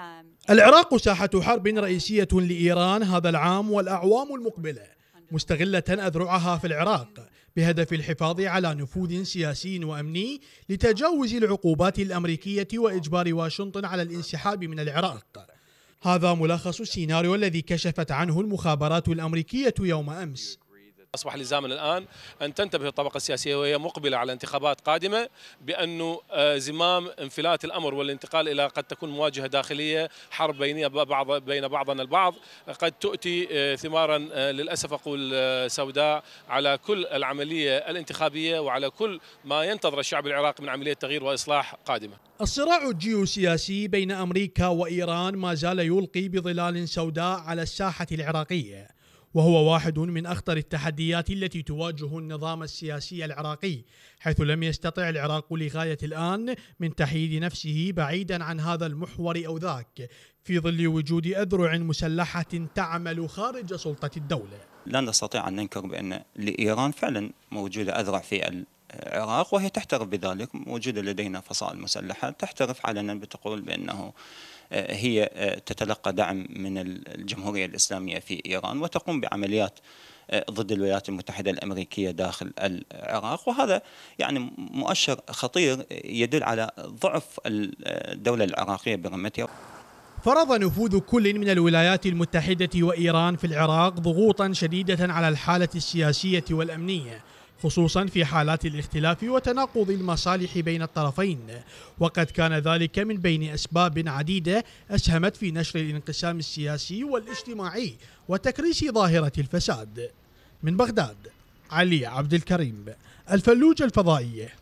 Um, العراق ساحة حرب رئيسية لإيران هذا العام والأعوام المقبلة مستغلة أذرعها في العراق بهدف الحفاظ على نفوذ سياسي وأمني لتجاوز العقوبات الأمريكية وإجبار واشنطن على الانسحاب من العراق هذا ملخص السيناريو الذي كشفت عنه المخابرات الأمريكية يوم أمس أصبح لزاما الآن أن تنتبه الطبقة السياسية وهي مقبلة على انتخابات قادمة بأنه آه، زمام انفلات الأمر والانتقال إلى قد تكون مواجهة داخلية حرب بينية بعض بين بعضنا البعض قد تؤتي آه، ثمارا آه، للأسف أقول سوداء على كل العملية الانتخابية وعلى كل ما ينتظر الشعب العراقي من عملية تغيير وإصلاح قادمة الصراع الجيوسياسي بين أمريكا وإيران ما زال يلقي بظلال سوداء على الساحة العراقية وهو واحد من اخطر التحديات التي تواجه النظام السياسي العراقي حيث لم يستطع العراق لغايه الان من تحييد نفسه بعيدا عن هذا المحور او ذاك في ظل وجود اذرع مسلحه تعمل خارج سلطه الدوله. لا نستطيع ان ننكر بان لايران فعلا موجوده اذرع في العراق وهي تحترف بذلك موجودة لدينا فصائل مسلحة تحترف علنا بتقول بأنه آه، هي آه، تتلقى دعم من الجمهورية الإسلامية في إيران وتقوم بعمليات آه، ضد الولايات المتحدة الأمريكية داخل العراق وهذا يعني مؤشر خطير يدل على ضعف الدولة العراقية برمتها فرض نفوذ كل من الولايات المتحدة وإيران في العراق ضغوطا شديدة على الحالة السياسية والأمنية خصوصا في حالات الاختلاف وتناقض المصالح بين الطرفين وقد كان ذلك من بين أسباب عديدة أسهمت في نشر الانقسام السياسي والاجتماعي وتكريس ظاهرة الفساد من بغداد علي عبد الكريم الفلوج الفضائية